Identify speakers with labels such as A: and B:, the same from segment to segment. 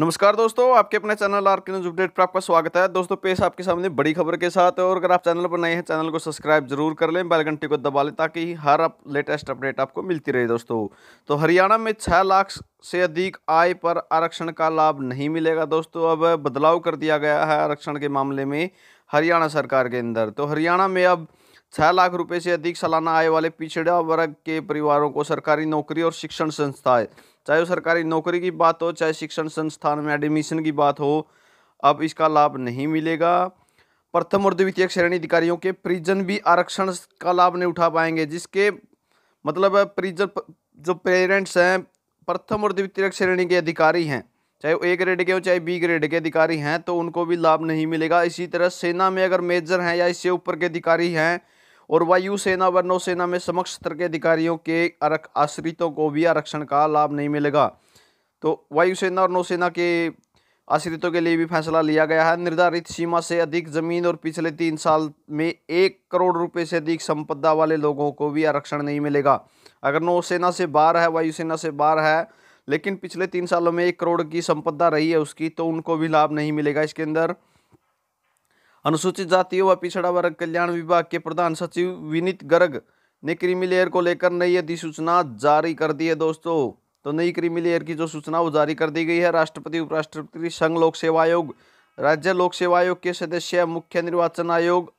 A: नमस्कार दोस्तों आपके अपने चैनल के न्यूज अपडेट पर आपका स्वागत है दोस्तों पेश आपके सामने बड़ी खबर के साथ और अगर आप चैनल पर नए हैं चैनल को सब्सक्राइब जरूर कर लें बेल घंटी को दबा लें ताकि हर आप लेटेस्ट अपडेट आपको मिलती रहे दोस्तों तो हरियाणा में छः लाख से अधिक आय पर आरक्षण का लाभ नहीं मिलेगा दोस्तों अब बदलाव कर दिया गया है आरक्षण के मामले में हरियाणा सरकार के अंदर तो हरियाणा में अब छह लाख रुपए से अधिक सालाना आय वाले पिछड़ा वर्ग के परिवारों को सरकारी नौकरी और शिक्षण संस्थाएं चाहे वो सरकारी नौकरी की बात हो चाहे शिक्षण संस्थान में एडमिशन की बात हो अब इसका लाभ नहीं मिलेगा प्रथम और द्वितीय श्रेणी अधिकारियों के परिजन भी आरक्षण का लाभ नहीं उठा पाएंगे जिसके मतलब परिजन जो पेरेंट्स हैं प्रथम और द्वितीय श्रेणी के अधिकारी हैं चाहे वो ए ग्रेड के हो चाहे बी ग्रेड के अधिकारी हैं तो उनको भी लाभ नहीं मिलेगा इसी तरह सेना में अगर मेजर हैं या इससे ऊपर के अधिकारी हैं और वायुसेना व नौसेना में समक्ष स्तर के अधिकारियों के आश्रितों को भी आरक्षण का लाभ नहीं मिलेगा तो वायुसेना और नौसेना के आश्रितों के लिए भी फैसला लिया गया है निर्धारित सीमा से अधिक जमीन और पिछले तीन साल में एक करोड़ रुपए से अधिक संपदा वाले लोगों को भी आरक्षण नहीं मिलेगा अगर नौसेना से बाहर है वायुसेना से बाहर है लेकिन पिछले तीन सालों में एक करोड़ की संपदा रही है उसकी तो उनको भी लाभ नहीं मिलेगा इसके अंदर अनुसूचित जाति व पिछड़ा वर्ग कल्याण विभाग के प्रधान सचिव विनीत गर्ग ने क्रीमी लेयर को लेकर नई अधिसूचना जारी कर दी है दोस्तों तो नई क्रीमी लेयर की जो सूचना वो जारी कर दी गई है राष्ट्रपति उपराष्ट्रपति संघ लोक सेवा आयोग राज्य लोक सेवा आयोग के सदस्य मुख्य निर्वाचन आयोग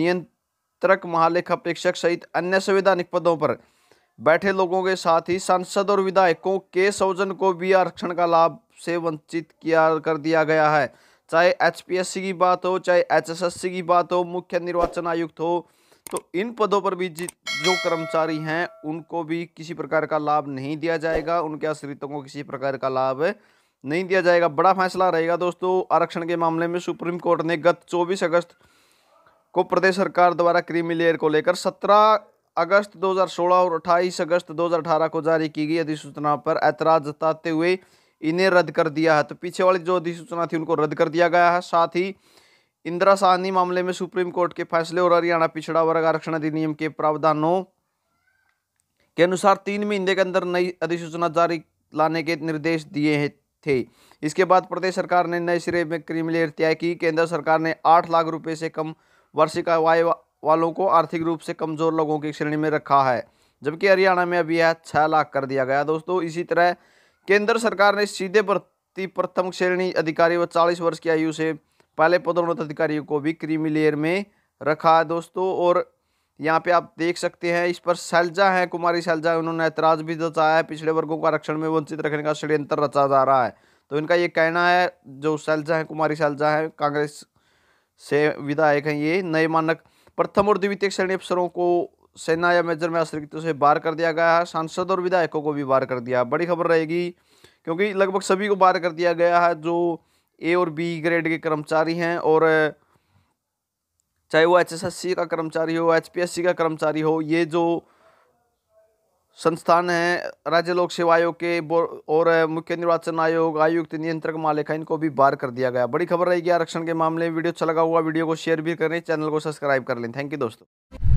A: नियंत्रक महालेखा प्रेक्षक सहित अन्य संवैधानिक पदों पर बैठे लोगों के साथ ही सांसद और विधायकों के सौजन को भी आरक्षण का लाभ से वंचित किया कर दिया गया है चाहे एचपीएससी की बात हो चाहे एचएसएससी की बात हो मुख्य निर्वाचन आयुक्त हो तो इन पदों पर भी जो कर्मचारी हैं उनको भी किसी प्रकार का लाभ नहीं दिया जाएगा उनके आश्रितों को किसी प्रकार का लाभ नहीं दिया जाएगा बड़ा फैसला रहेगा दोस्तों आरक्षण के मामले में सुप्रीम कोर्ट ने गत 24 अगस्त को प्रदेश सरकार द्वारा क्रीमी लेयर को लेकर 17 अगस्त 2016 और 28 अगस्त 2018 को जारी की गई अधिसूचना पर ऐतराज जताते हुए इन्हें रद्द कर दिया है तो पीछे वाली जो अधिसूचना थी उनको रद्द कर दिया गया है साथ ही इंदिरा साहनी मामले में सुप्रीम कोर्ट के फैसले और हरियाणा पिछड़ा वर्ग आरक्षण अधिनियम के प्रावधानों के अनुसार तीन महीने के अंदर नई अधिसूचना जारी लाने के निर्देश दिए थे इसके बाद प्रदेश सरकार ने नए सिरे में क्रिमिनल तय की केंद्र सरकार ने आठ लाख रुपए से कम वार्षिक आय वालों को आर्थिक रूप से कमजोर लोगों की श्रेणी में रखा है जबकि हरियाणा में अभी यह छः लाख कर दिया गया दोस्तों इसी तरह केंद्र सरकार ने सीधे भर्ती प्रथम श्रेणी अधिकारी व चालीस वर्ष की आयु से पहले पदोन्नत अधिकारियों को भी क्रीमी लेयर में रखा है दोस्तों और यहाँ पे आप देख सकते हैं इस पर सैलजा हैं कुमारी सैलजा उन्होंने ऐतराज भी जताया है पिछड़े वर्गों को आरक्षण में वंचित रखने का षड्यंत्र रचा जा रहा है तो इनका ये कहना है जो सैलजा हैं कुमारी सैलजा हैं कांग्रेस से विधायक हैं ये नए मानक प्रथम और द्वितीय श्रेणी अफसरों को सेना या मेजर में आश्रितों से बाहर कर दिया गया है सांसद और विधायकों को भी बाहर कर दिया बड़ी खबर रहेगी क्योंकि लगभग सभी को बाहर कर दिया गया है जो ए और बी ग्रेड के कर्मचारी हैं और चाहे वो एचएसएससी का कर्मचारी हो एचपीएससी का कर्मचारी हो ये जो संस्थान है राज्य लोक सेवा आयोग के और मुख्य निर्वाचन आयोग आयुक्त नियंत्रक मालिका इनको भी बार कर दिया गया बड़ी खबर रहेगी आरक्षण के मामले में वीडियो अच्छा लगा हुआ वीडियो को शेयर भी करें चैनल को सब्सक्राइब कर लें थैंक यू दोस्तों